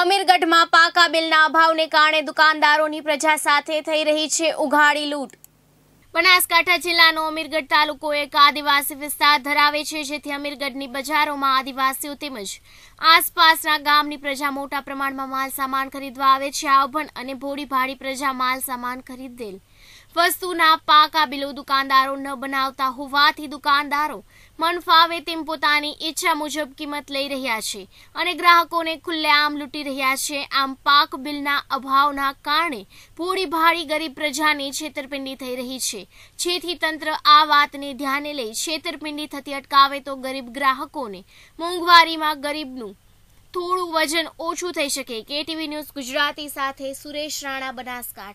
અમીરગઢમાં પાકા બિલના અભાવને કારણે દુકાનદારોની પ્રજા સાથે થઈ રહી છે ઉઘાડી લૂંટ બનાસકાંઠા જિલ્લાનો અમીરગઢ તાલુકો એક આદિવાસી વિસ્તાર ધરાવે છે જેથી અમીરગઢની બજારોમાં આદિવાસીઓ તેમજ આસપાસના ગામની પ્રજા મોટા પ્રમાણમાં માલ સામાન ખરીદવા આવે છે આવભણ અને ભોળી ભાડી પ્રજા માલ સામાન ખરીદેલ વસ્તુના પાકાબિલો દુકાનદારો ન બનાવતા હોવાથી દુકાનદારો મનફાવે તેમ પોતાની ઈચ્છા મુજબ કિંમત લઈ રહ્યા છે અને ગ્રાહકોને ખુલ્લેઆમ લૂંટી રહ્યા છે આમ પાક બિલના અભાવના કારણે પૂરી ભાડી ગરીબ પ્રજાની છેતરપિંડી થઈ રહી છે જેથી તંત્ર આ વાતને ધ્યાને લઈ છેતરપિંડી થતી અટકાવે તો ગરીબ ગ્રાહકોને મોંઘવારીમાં ગરીબનું થોડું વજન ઓછું થઈ શકે કેટીવી ન્યૂઝ ગુજરાતી સાથે સુરેશ રાણા બનાસકાંઠા